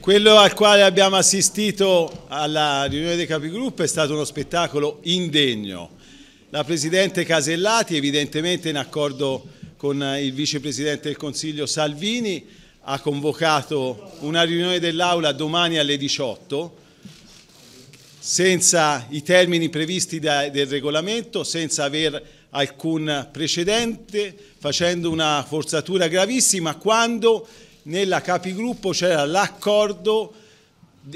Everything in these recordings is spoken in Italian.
Quello al quale abbiamo assistito alla riunione dei capigruppo è stato uno spettacolo indegno. La Presidente Casellati, evidentemente in accordo con il Vicepresidente del Consiglio Salvini, ha convocato una riunione dell'Aula domani alle 18 senza i termini previsti da, del regolamento, senza aver alcun precedente, facendo una forzatura gravissima quando nella capigruppo c'era l'accordo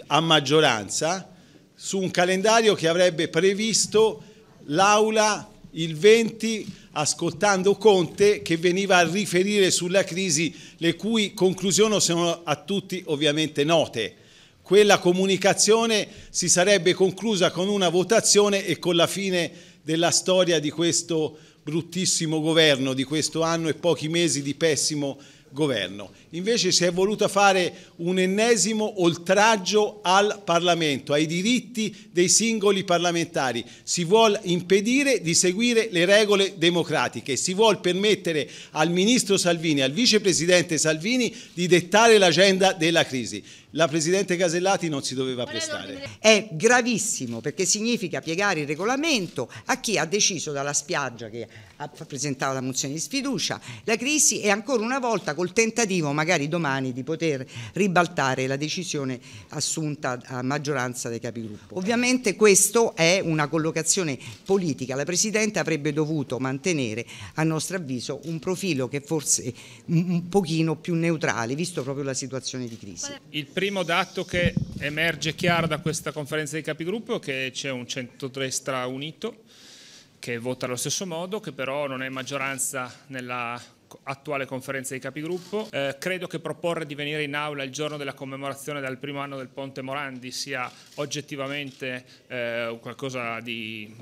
a maggioranza su un calendario che avrebbe previsto l'aula il 20 ascoltando Conte che veniva a riferire sulla crisi le cui conclusioni sono a tutti ovviamente note. Quella comunicazione si sarebbe conclusa con una votazione e con la fine della storia di questo bruttissimo governo, di questo anno e pochi mesi di pessimo governo. Invece si è voluta fare un ennesimo oltraggio al Parlamento, ai diritti dei singoli parlamentari. Si vuole impedire di seguire le regole democratiche, si vuole permettere al Ministro Salvini, al Vicepresidente Salvini di dettare l'agenda della crisi. La Presidente Casellati non si doveva prestare. È gravissimo perché significa piegare il regolamento a chi ha deciso dalla spiaggia che ha presentato la mozione di sfiducia, la crisi è ancora una volta col tentativo magari domani di poter ribaltare la decisione assunta a maggioranza dei capigruppo. Ovviamente questa è una collocazione politica, la Presidente avrebbe dovuto mantenere a nostro avviso un profilo che forse un pochino più neutrale, visto proprio la situazione di crisi. Il primo dato che emerge chiaro da questa conferenza dei capigruppo è che c'è un centrodestra unito che vota allo stesso modo, che però non è maggioranza nella attuale conferenza dei capigruppo. Eh, credo che proporre di venire in aula il giorno della commemorazione dal primo anno del Ponte Morandi sia oggettivamente eh, qualcosa di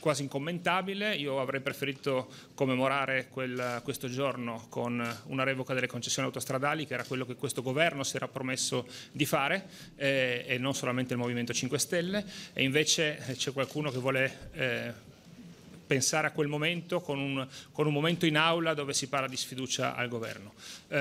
quasi incommentabile. Io avrei preferito commemorare quel, questo giorno con una revoca delle concessioni autostradali, che era quello che questo governo si era promesso di fare, eh, e non solamente il Movimento 5 Stelle. E invece eh, c'è qualcuno che vuole eh, pensare a quel momento con un, con un momento in aula dove si parla di sfiducia al governo. Eh,